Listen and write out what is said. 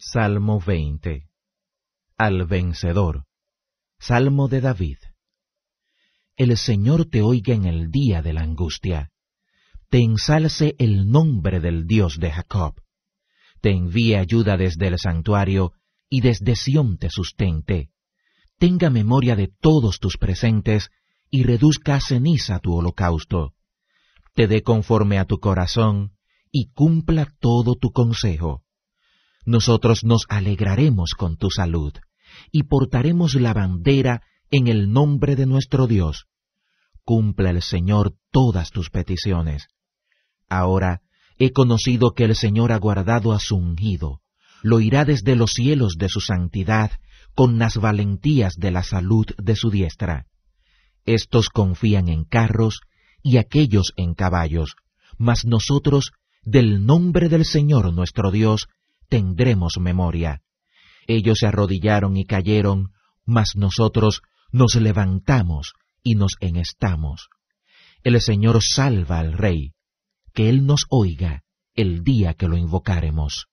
Salmo 20. Al vencedor. Salmo de David. El Señor te oiga en el día de la angustia. Te ensalce el nombre del Dios de Jacob. Te envíe ayuda desde el santuario y desde Sión te sustente. Tenga memoria de todos tus presentes y reduzca a ceniza tu holocausto. Te dé conforme a tu corazón y cumpla todo tu consejo nosotros nos alegraremos con tu salud y portaremos la bandera en el nombre de nuestro Dios. Cumpla el Señor todas tus peticiones. Ahora he conocido que el Señor ha guardado a su ungido, lo irá desde los cielos de su santidad con las valentías de la salud de su diestra. Estos confían en carros y aquellos en caballos, mas nosotros, del nombre del Señor nuestro Dios, tendremos memoria. Ellos se arrodillaron y cayeron, mas nosotros nos levantamos y nos enestamos. El Señor salva al Rey, que Él nos oiga el día que lo invocaremos.